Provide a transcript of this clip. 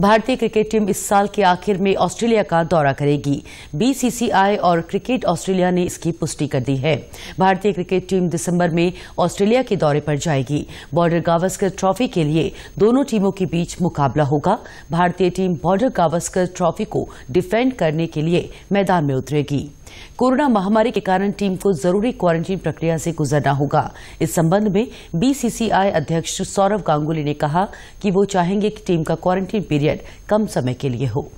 भारतीय cricket team इस साल के आखिर में ऑस्ट्रेलिया का दौरा करेगी बीसीसीआई और क्रिकेट ऑस्ट्रेलिया ने इसकी पुष्टि कर दी है भारतीय क्रिकेट टीम दिसंबर में ऑस्ट्रेलिया के दौरे पर जाएगी बॉर्डर गावस्कर ट्रॉफी के लिए दोनों टीमों के बीच मुकाबला होगा भारतीय टीम बॉर्डर गावस्कर ट्रॉफी को डिफेंड करने के लिए मैदान में उतरेगी कोरोना महामारी के कारण टीम को जरूरी क्वारंटीन प्रक्रिया से गुजरना होगा इस संबंध में बीसीसीआई अध्यक्ष सौरव गांगुली ने कहा कि वो चाहेंगे कि टीम का क्वारंटीन पीरियड कम समय के लिए हो